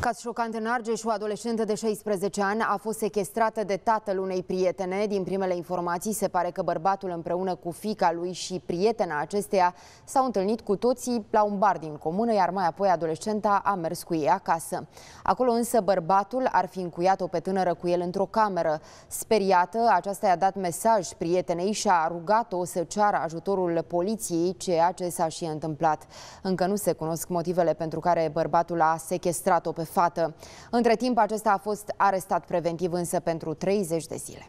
Caz șocant în Argeș, o adolescentă de 16 ani a fost sequestrată de tatăl unei prietene. Din primele informații, se pare că bărbatul împreună cu fica lui și prietena acesteia s-au întâlnit cu toții la un bar din comună, iar mai apoi adolescenta a mers cu ei acasă. Acolo însă bărbatul ar fi încuiat-o pe tânără cu el într-o cameră. Speriată, aceasta i-a dat mesaj prietenei și a rugat-o să ceară ajutorul poliției, ceea ce s-a și întâmplat. Încă nu se cunosc motivele pentru care bărbatul a sequestrat-o pe fată. Între timp, acesta a fost arestat preventiv însă pentru 30 de zile.